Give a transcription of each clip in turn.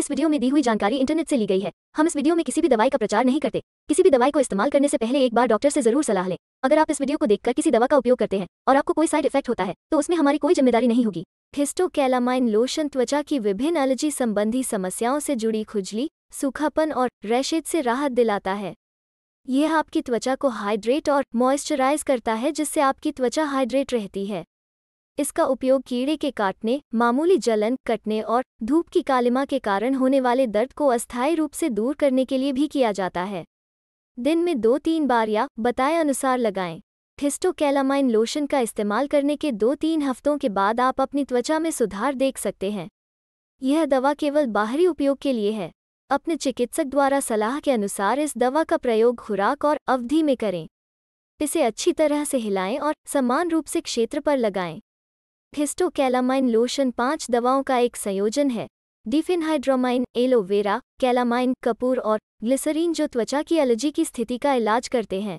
इस वीडियो में दी हुई जानकारी इंटरनेट से ली गई है हम इस वीडियो में किसी भी दवाई का प्रचार नहीं करते किसी भी दवाई को इस्तेमाल करने से पहले एक बार डॉक्टर से जरूर सलाह लें अगर आप इस वीडियो को देखकर किसी दवा का उपयोग करते हैं और आपको कोई साइड इफेक्ट होता है तो उसमें हमारी कोई जिम्मेदारी नहीं होगी हिस्टोकैलामाइन लोशन त्वचा की विभिन्न एलर्जी संबंधी समस्याओं से जुड़ी खुजली सूखापन और रैशेज से राहत दिलाता है यह आपकी त्वचा को हाइड्रेट और मॉइस्चराइज करता है जिससे आपकी त्वचा हाइड्रेट रहती है इसका उपयोग कीड़े के काटने मामूली जलन कटने और धूप की कालिमा के कारण होने वाले दर्द को अस्थायी रूप से दूर करने के लिए भी किया जाता है दिन में दो तीन बार या बताए अनुसार लगाएं हिस्टोकैलामाइन लोशन का इस्तेमाल करने के दो तीन हफ्तों के बाद आप अपनी त्वचा में सुधार देख सकते हैं यह दवा केवल बाहरी उपयोग के लिए है अपने चिकित्सक द्वारा सलाह के अनुसार इस दवा का प्रयोग खुराक और अवधि में करें इसे अच्छी तरह से हिलाएं और समान रूप से क्षेत्र पर लगाएं फिस्टोकैलामाइन लोशन पांच दवाओं का एक संयोजन है डिफिनहाइड्रोमाइन एलोवेरा कैलामाइन कपूर और ग्लिसरीन जो त्वचा की एलर्जी की स्थिति का इलाज करते हैं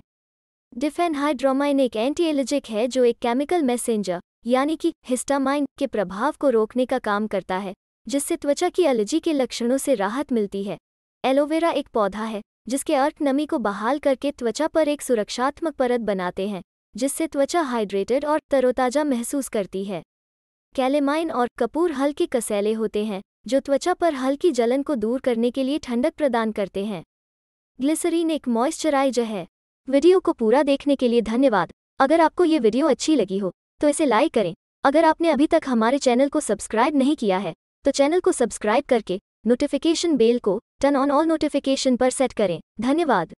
डिफेनहाइड्रोमाइन एक एंटी एलर्जिक है जो एक केमिकल मैसेंजर यानी कि हिस्टामाइन के प्रभाव को रोकने का काम करता है जिससे त्वचा की एलर्जी के लक्षणों से राहत मिलती है एलोवेरा एक पौधा है जिसके अर्थ नमी को बहाल करके त्वचा पर एक सुरक्षात्मक परत बनाते हैं जिससे त्वचा हाइड्रेटेड और तरोताज़ा महसूस करती है कैलेमाइन और कपूर हल्के कसैले होते हैं जो त्वचा पर हल्की जलन को दूर करने के लिए ठंडक प्रदान करते हैं ग्लिसरीन एक मॉइस्चराइजर है वीडियो को पूरा देखने के लिए धन्यवाद अगर आपको ये वीडियो अच्छी लगी हो तो इसे लाइक करें अगर आपने अभी तक हमारे चैनल को सब्सक्राइब नहीं किया है तो चैनल को सब्सक्राइब करके नोटिफिकेशन बेल को टर्न ऑन ऑल नोटिफिकेशन पर सेट करें धन्यवाद